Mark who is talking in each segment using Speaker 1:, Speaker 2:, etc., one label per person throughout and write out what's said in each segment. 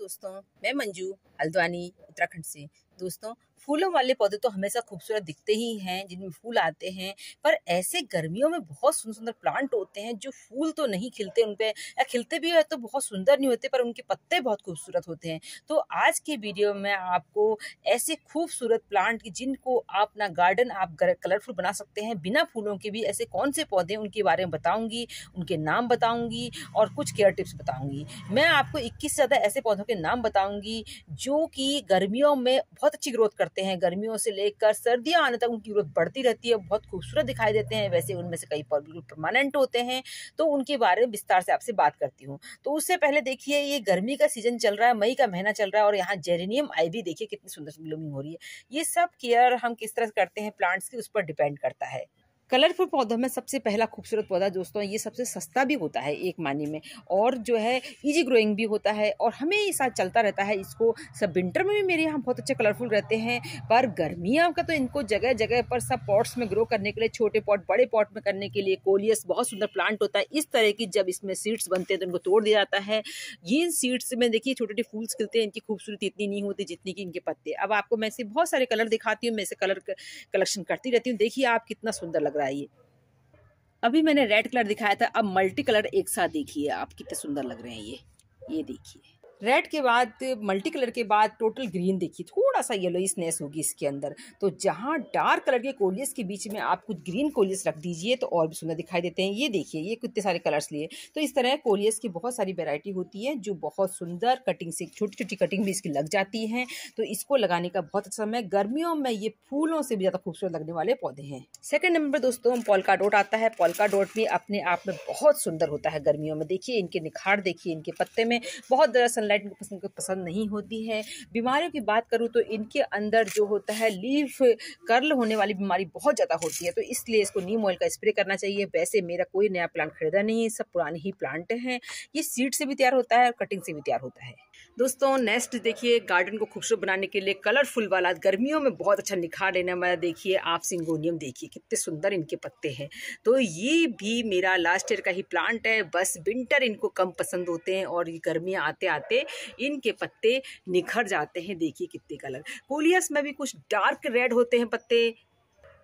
Speaker 1: दोस्तों मैं मंजू हल्द्वानी उत्तराखंड से दोस्तों फूलों वाले पौधे तो हमेशा खूबसूरत दिखते ही हैं जिनमें फूल आते हैं पर ऐसे गर्मियों में बहुत सुंदर सुंदर प्लांट होते हैं जो फूल तो नहीं खिलते उन पर या खिलते भी है तो बहुत सुंदर नहीं होते पर उनके पत्ते बहुत खूबसूरत होते हैं तो आज के वीडियो में आपको ऐसे खूबसूरत प्लांट जिनको आप ना गार्डन आप कलरफुल बना सकते हैं बिना फूलों के भी ऐसे कौन से पौधे उनके बारे में बताऊँगी उनके नाम बताऊँगी और कुछ केयर टिप्स बताऊँगी मैं आपको इक्कीस से ज़्यादा ऐसे पौधों के नाम बताऊँगी जो कि गर्मियों में बहुत बहुत अच्छी ग्रोथ करते हैं गर्मियों से लेकर सर्दियाँ आने तक उनकी ग्रोथ बढ़ती रहती है बहुत खूबसूरत दिखाई देते हैं वैसे उनमें से कई पौधे बिल्कुल परमानेंट होते हैं तो उनके बारे में विस्तार से आपसे बात करती हूँ तो उससे पहले देखिए ये गर्मी का सीजन चल रहा है मई का महीना चल रहा है और यहाँ जेरिनियम आई भी देखिए कितनी सुंदर ब्लूमिंग हो रही है ये सब केयर हम किस तरह से करते हैं प्लांट्स की उस पर डिपेंड करता है कलरफुल पौधों में सबसे पहला खूबसूरत पौधा दोस्तों ये सबसे सस्ता भी होता है एक मानी में और जो है इजी ग्रोइंग भी होता है और हमें साथ चलता रहता है इसको सब विंटर में भी मेरे यहाँ बहुत अच्छे कलरफुल रहते हैं पर गर्मियों का तो इनको जगह जगह पर सब पॉट्स में ग्रो करने के लिए छोटे पॉट बड़े पॉट में करने के लिए कोलियस बहुत सुंदर प्लांट होता है इस तरह की जब इसमें सीड्स बनते हैं तो इनको तोड़ दिया जाता है ये सीड्स में देखिए छोटे छोटे फूल्स खिलते हैं इनकी खूबसूरती इतनी नहीं होती जितनी कि इनके पत्ते अब आपको मैं इसे बहुत सारे कलर दिखाती हूँ मैं इसे कलर कलेक्शन करती रहती हूँ देखिए आप कितना सुंदर लग रहा कराइए अभी मैंने रेड कलर दिखाया था अब मल्टी कलर एक साथ देखिए आप कितने सुंदर लग रहे हैं ये ये देखिए रेड के बाद मल्टी कलर के बाद टोटल ग्रीन देखिए थोड़ा सा येलो स्नेस होगी इसके अंदर तो जहाँ डार्क कलर के कोलियस के बीच में आप कुछ ग्रीन कोलियस रख दीजिए तो और भी सुंदर दिखाई देते हैं ये देखिए ये कितने सारे कलर्स लिए तो इस तरह कोलियस की बहुत सारी वेरायटी होती है जो बहुत सुंदर कटिंग से छोटी छोटी कटिंग भी इसकी लग जाती है तो इसको लगाने का बहुत अच्छा समय गर्मियों में ये फूलों से भी ज़्यादा खूबसूरत लगने वाले पौधे हैं सेकेंड नंबर दोस्तों पोलका डोट आता है पोलका डोट भी अपने आप में बहुत सुंदर होता है गर्मियों में देखिए इनके निखार देखिए इनके पत्ते में बहुत ज़रा सनलाइट इनको पसंद पसंद नहीं होती है बीमारियों की बात करूँ तो इनके अंदर जो होता है लीफ कर्ल होने वाली बीमारी बहुत ज़्यादा होती है तो इसलिए इसको नीम ऑयल का स्प्रे करना चाहिए वैसे मेरा कोई नया प्लांट खरीदा नहीं है सब पुराने ही प्लांट हैं ये सीड से भी तैयार होता है और कटिंग से भी तैयार होता है दोस्तों नेक्स्ट देखिए गार्डन को खूबसूरत बनाने के लिए कलरफुल वाला गर्मियों में बहुत अच्छा निखार लेने वाला देखिए आप सिंगोनियम देखिए कितने सुंदर इनके पत्ते हैं तो ये भी मेरा लास्ट ईयर का ही प्लांट है बस विंटर इनको कम पसंद होते हैं और ये गर्मियाँ आते आते इनके पत्ते निखर जाते हैं देखिए कितने कलर कोलियस में भी कुछ डार्क रेड होते हैं पत्ते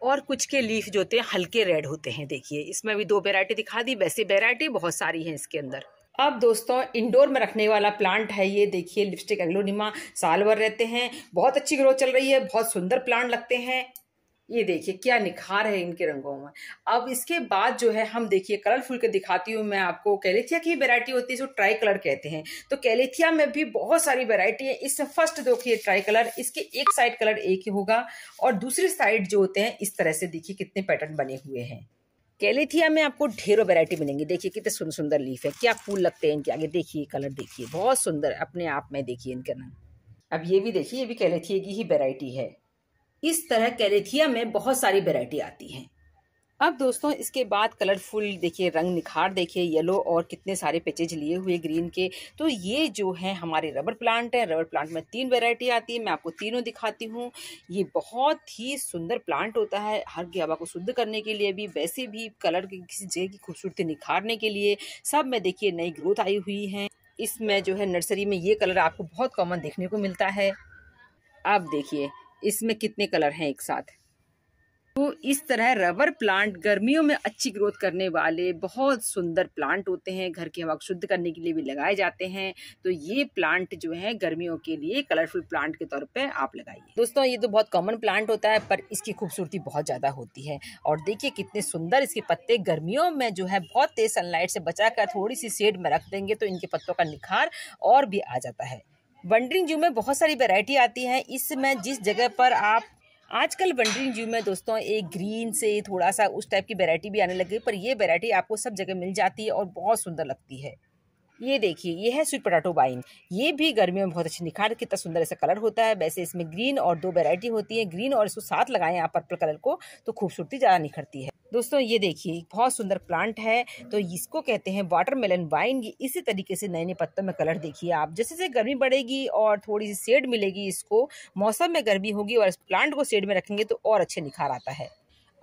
Speaker 1: और कुछ के लीफ जो होते हैं हल्के रेड होते हैं देखिए इसमें भी दो वेरायटी दिखा दी वैसे वेरायटी बहुत सारी हैं इसके अंदर अब दोस्तों इंडोर में रखने वाला प्लांट है ये देखिए लिपस्टिक एग्लोनिमा साल भर रहते हैं बहुत अच्छी ग्रोथ चल रही है बहुत सुंदर प्लांट लगते हैं ये देखिए क्या निखार है इनके रंगों में अब इसके बाद जो है हम देखिए कलरफुल के दिखाती हूँ मैं आपको कैलेथिया की वैरायटी होती है जो ट्राई कलर कहते हैं तो कैलेथिया में भी बहुत सारी वैरायटी है इससे फर्स्ट देखिए ट्राई कलर इसके एक साइड कलर एक ही होगा और दूसरी साइड जो होते हैं इस तरह से देखिए कितने पैटर्न बने हुए हैं कैलेथिया में आपको ढेरों वैरायटी मिलेंगी देखिए कितने सुंदर सुंदर लीफ है क्या फूल लगते हैं इनके आगे देखिए कलर देखिए बहुत सुंदर अपने आप में देखिए इनके नाम अब ये भी देखिए ये भी कैलेथिया की ही वेरायटी है इस तरह कैलेथिया में बहुत सारी वेरायटी आती हैं अब दोस्तों इसके बाद कलरफुल देखिए रंग निखार देखिए येलो और कितने सारे पेचेज लिए हुए ग्रीन के तो ये जो है हमारे रबर प्लांट है रबर प्लांट में तीन वैरायटी आती है मैं आपको तीनों दिखाती हूँ ये बहुत ही सुंदर प्लांट होता है हर की हवा को शुद्ध करने के लिए भी वैसे भी कलर की किसी जगह की खूबसूरती निखारने के लिए सब में देखिए नई ग्रोथ आई हुई है इसमें जो है नर्सरी में ये कलर आपको बहुत कॉमन देखने को मिलता है आप देखिए इसमें कितने कलर हैं एक साथ तो इस तरह रबर प्लांट गर्मियों में अच्छी ग्रोथ करने वाले बहुत सुंदर प्लांट होते हैं घर की हवा को शुद्ध करने के लिए भी लगाए जाते हैं तो ये प्लांट जो है गर्मियों के लिए कलरफुल प्लांट के तौर पर आप लगाइए दोस्तों ये तो बहुत कॉमन प्लांट होता है पर इसकी खूबसूरती बहुत ज़्यादा होती है और देखिए कितने सुंदर इसके पत्ते गर्मियों में जो है बहुत तेज सनलाइट से बचा कर थोड़ी सी शेड में रख देंगे तो इनके पत्तों का निखार और भी आ जाता है वंडरिंग जू में बहुत सारी वैरायटी आती है इसमें जिस जगह पर आप आजकल वंडरिंग जू में दोस्तों एक ग्रीन से थोड़ा सा उस टाइप की वेरायटी भी आने लग गई पर ये वेरायटी आपको सब जगह मिल जाती है और बहुत सुंदर लगती है ये देखिए ये है स्वीट पटाटो बाइन ये भी गर्मियों में बहुत अच्छी निखार कितना सुंदर ऐसा कलर होता है वैसे इसमें ग्रीन और दो वेरायटी होती है ग्रीन और इसको साथ लगाएं आप पर्पल कलर को तो खूबसूरती ज़्यादा निखरती है दोस्तों ये देखिए बहुत सुंदर प्लांट है तो इसको कहते हैं वाटरमेलन वाइन ये इसी तरीके से नए नए पत्तों में कलर देखिए आप जैसे जैसे गर्मी बढ़ेगी और थोड़ी सी सेड मिलेगी इसको मौसम में गर्मी होगी और इस प्लांट को सेड में रखेंगे तो और अच्छे निखार आता है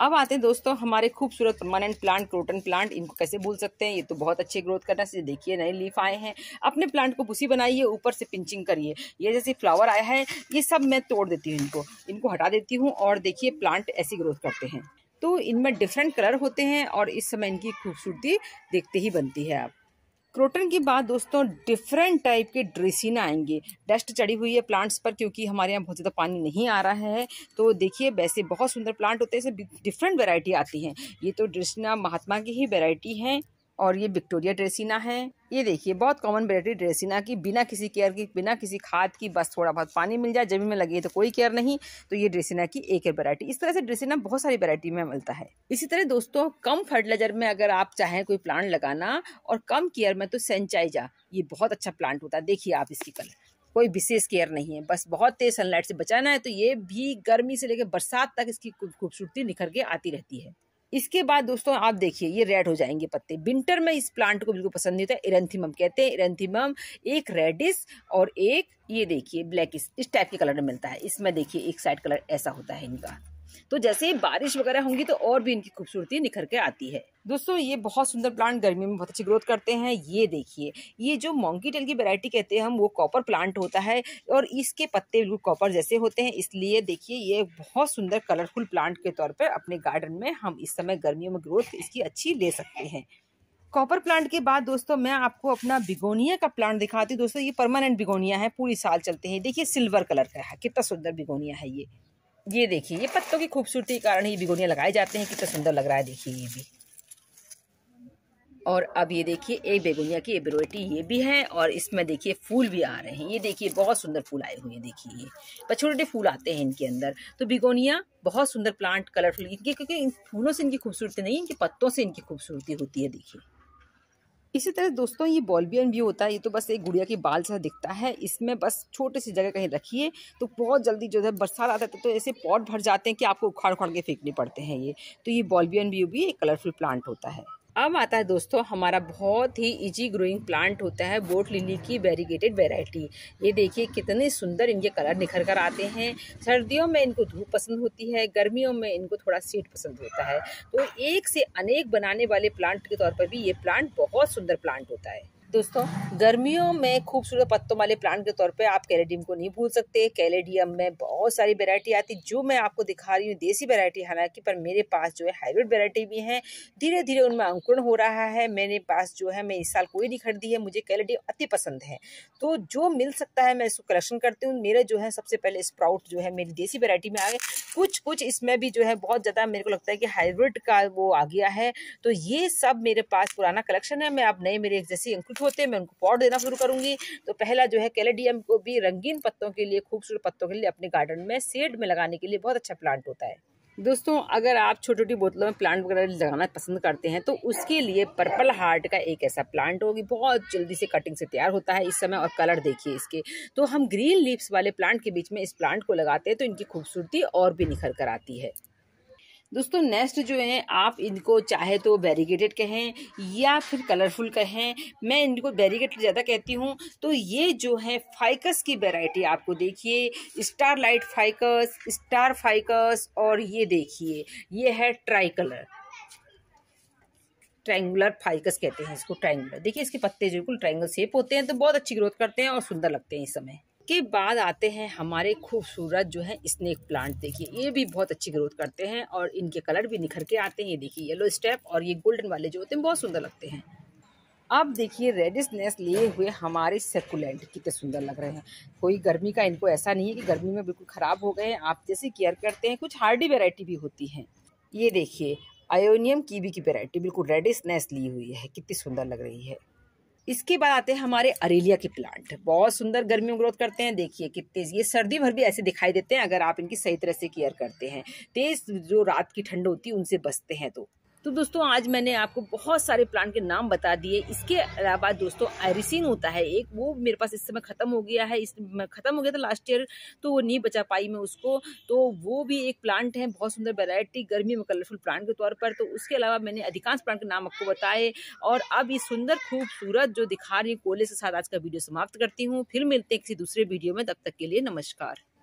Speaker 1: अब आते हैं दोस्तों हमारे खूबसूरत परमानेंट प्लांट क्रोटन प्लांट इनको कैसे भूल सकते हैं ये तो बहुत अच्छे ग्रोथ करना से देखिए नए लीफ आए हैं अपने प्लांट को भूसी बनाइए ऊपर से पिंचिंग करिए ये जैसे फ्लावर आया है ये सब मैं तोड़ देती हूँ इनको इनको हटा देती हूँ और देखिए प्लांट ऐसी ग्रोथ करते हैं तो इनमें डिफरेंट कलर होते हैं और इस समय इनकी खूबसूरती देखते ही बनती है आप क्रोटन के बाद दोस्तों डिफरेंट टाइप के ड्रेसिना आएंगे डस्ट चढ़ी हुई है प्लांट्स पर क्योंकि हमारे यहाँ बहुत ज़्यादा पानी नहीं आ रहा है तो देखिए वैसे बहुत सुंदर प्लांट होते हैं इसमें डिफरेंट वेराइटी आती हैं ये तो ड्रेसिना महात्मा की ही वेराइटी हैं और ये विक्टोरिया ड्रेसिना है ये देखिए बहुत कॉमन वेराइटी ड्रेसिना की बिना किसी केयर की बिना किसी खाद की बस थोड़ा बहुत पानी मिल जाए जमीन में लगी तो कोई केयर नहीं तो ये ड्रेसिना की एक वेरायटी इस तरह से ड्रेसिना बहुत सारी वेरायटी में मिलता है इसी तरह दोस्तों कम फर्टिलाइजर में अगर आप चाहें कोई प्लांट लगाना और कम केयर में तो सेंचाइजा ये बहुत अच्छा प्लांट होता है देखिए आप इसकी कलर कोई विशेष केयर नहीं है बस बहुत तेज सनलाइट से बचाना है तो ये भी गर्मी से लेकर बरसात तक इसकी खूबसूरती निखर के आती रहती है इसके बाद दोस्तों आप देखिए ये रेड हो जाएंगे पत्ते विंटर में इस प्लांट को बिल्कुल पसंद नहीं होता इरेंथीमम कहते हैं इरेंथीमम एक रेडिस और एक ये देखिए ब्लैक इस टाइप के कलर में मिलता है इसमें देखिए एक साइड कलर ऐसा होता है इनका तो जैसे बारिश वगैरह होंगी तो और भी इनकी खूबसूरती निखर के आती है दोस्तों ये बहुत सुंदर प्लांट गर्मी में बहुत अच्छी ग्रोथ करते हैं ये देखिए ये जो मोंकी टेल की वैरायटी कहते हैं हम वो कॉपर प्लांट होता है और इसके पत्ते बिल्कुल कॉपर जैसे होते हैं इसलिए देखिए ये बहुत सुंदर कलरफुल प्लांट के तौर पर अपने गार्डन में हम इस समय गर्मियों में ग्रोथ इसकी अच्छी ले सकते हैं कॉपर प्लांट के बाद दोस्तों मैं आपको अपना बिगोनिया का प्लांट दिखाती हूँ दोस्तों ये परमानेंट बिगोनिया है पूरी साल चलते हैं देखिए सिल्वर कलर का है कितना सुंदर बिगोनिया है ये ये देखिए ये पत्तों की खूबसूरती के कारण ही बिगोनिया लगाए जाते हैं कितना सुंदर लग रहा है देखिए ये भी और अब ये देखिए एक बेगोनिया की एब्रोइटी ये भी है और इसमें देखिए फूल भी आ रहे हैं ये देखिए बहुत सुंदर फूल आए हुए हैं देखिए ये पर छोटे छोटे फूल आते हैं इनके अंदर तो बिगोनिया बहुत सुंदर प्लांट कलरफुल इनके क्योंकि इन फूलों से इनकी खूबसूरती नहीं इनके पत्तों से इनकी खूबसूरती होती है देखिए इसी तरह दोस्तों ये बॉलबियन भी होता है ये तो बस एक गुड़िया के बाल सा दिखता है इसमें बस छोटी सी जगह कहीं रखिए तो बहुत जल्दी जो है बरसात आता है तो, तो ऐसे पॉट भर जाते हैं कि आपको उखाड़ उखाड़ के फेंकने पड़ते हैं ये तो ये बॉलबियन व्यू भी एक कलरफुल प्लांट होता है अब आता है दोस्तों हमारा बहुत ही इजी ग्रोइंग प्लांट होता है बोट लिली की वेरीगेटेड वेराइटी ये देखिए कितने सुंदर इनके कलर निखर कर आते हैं सर्दियों में इनको धूप पसंद होती है गर्मियों में इनको थोड़ा सीट पसंद होता है तो एक से अनेक बनाने वाले प्लांट के तौर पर भी ये प्लांट बहुत सुंदर प्लांट होता है दोस्तों गर्मियों में खूबसूरत पत्तों वाले प्लांट के तौर पे आप कैलेडियम को नहीं भूल सकते कैलेडियम में बहुत सारी वेरायटी आती जो मैं आपको दिखा रही हूँ देसी वेरायटी हालांकि पर मेरे पास जो है हाइब्रिड वेरायटी भी हैं धीरे धीरे उनमें अंकुरण हो रहा है मेरे पास जो है मैं इस साल कोई नहीं खरीदी है मुझे कैलेडियम अति पसंद है तो जो मिल सकता है मैं इसको कलेक्शन करती हूँ मेरा जो है सबसे पहले स्प्राउट जो है मेरी देसी वेरायटी में आ गए कुछ कुछ इसमें भी जो है बहुत ज़्यादा मेरे को लगता है कि हाइब्रिड का वो आ गया है तो ये सब मेरे पास पुराना कलेक्शन है मैं अब नए मेरे जैसे अंकुट होते हैं मैं उनको पॉट देना शुरू करूँगी तो पहला जो है कैलेडियम को भी रंगीन पत्तों के लिए खूबसूरत पत्तों के लिए अपने गार्डन में सेड में लगाने के लिए बहुत अच्छा प्लांट होता है दोस्तों अगर आप छोटी छोटी बोतलों में प्लांट वगैरह लगाना पसंद करते हैं तो उसके लिए पर्पल हार्ट का एक ऐसा प्लांट होगी बहुत जल्दी से कटिंग से तैयार होता है इस समय और कलर देखिए इसके तो हम ग्रीन लीव्स वाले प्लांट के बीच में इस प्लांट को लगाते हैं तो इनकी खूबसूरती और भी निखर कर आती है दोस्तों नेक्स्ट जो है आप इनको चाहे तो बैरिकेटेड कहें या फिर कलरफुल कहें मैं इनको बैरिकेटेड ज़्यादा कहती हूँ तो ये जो है फाइकस की वेराइटी आपको देखिए star light ficus star ficus और ये देखिए ये है ट्राई कलर ट्रायंगुलर फाइकस कहते हैं इसको ट्रायंगुलर देखिए इसके पत्ते जो बिल्कुल ट्रायंगल शेप होते हैं तो बहुत अच्छी ग्रोथ करते हैं और सुंदर लगते हैं इस समय के बाद आते हैं हमारे खूबसूरत जो है स्नेक प्लांट देखिए ये भी बहुत अच्छी ग्रोथ करते हैं और इनके कलर भी निखर के आते हैं ये देखिए येलो स्टेप और ये गोल्डन वाले जो होते हैं बहुत सुंदर लगते हैं अब देखिए रेडिसनेस लिए हुए हमारे सर्कुलेंट कितने सुंदर लग रहे हैं कोई गर्मी का इनको ऐसा नहीं है कि गर्मी में बिल्कुल ख़राब हो गए हैं आप जैसे केयर करते हैं कुछ हार्डी वेराइटी भी होती है ये देखिए आयोनियम कीवी की वेराइटी बिल्कुल रेडिसनेस ली हुई है कितनी सुंदर लग रही है इसके बाद आते हैं हमारे अरेलिया के प्लांट बहुत सुंदर गर्मियों ग्रोथ करते हैं देखिए तेज ये सर्दी भर भी ऐसे दिखाई देते हैं अगर आप इनकी सही तरह से केयर करते हैं तेज जो रात की ठंड होती है उनसे बचते हैं तो तो दोस्तों आज मैंने आपको बहुत सारे प्लांट के नाम बता दिए इसके अलावा दोस्तों आयरिसिन होता है एक वो मेरे पास इस समय ख़त्म हो गया है इस ख़त्म हो गया था लास्ट ईयर तो वो नहीं बचा पाई मैं उसको तो वो भी एक प्लांट है बहुत सुंदर वेराइटी गर्मी में कलरफुल प्लांट के तौर पर तो उसके अलावा मैंने अधिकांश प्लांट के नाम आपको बताए और अब इस सुंदर खूबसूरत जो दिखा रही कोले के साथ आज का वीडियो समाप्त करती हूँ फिर मिलते हैं किसी दूसरे वीडियो में तब तक के लिए नमस्कार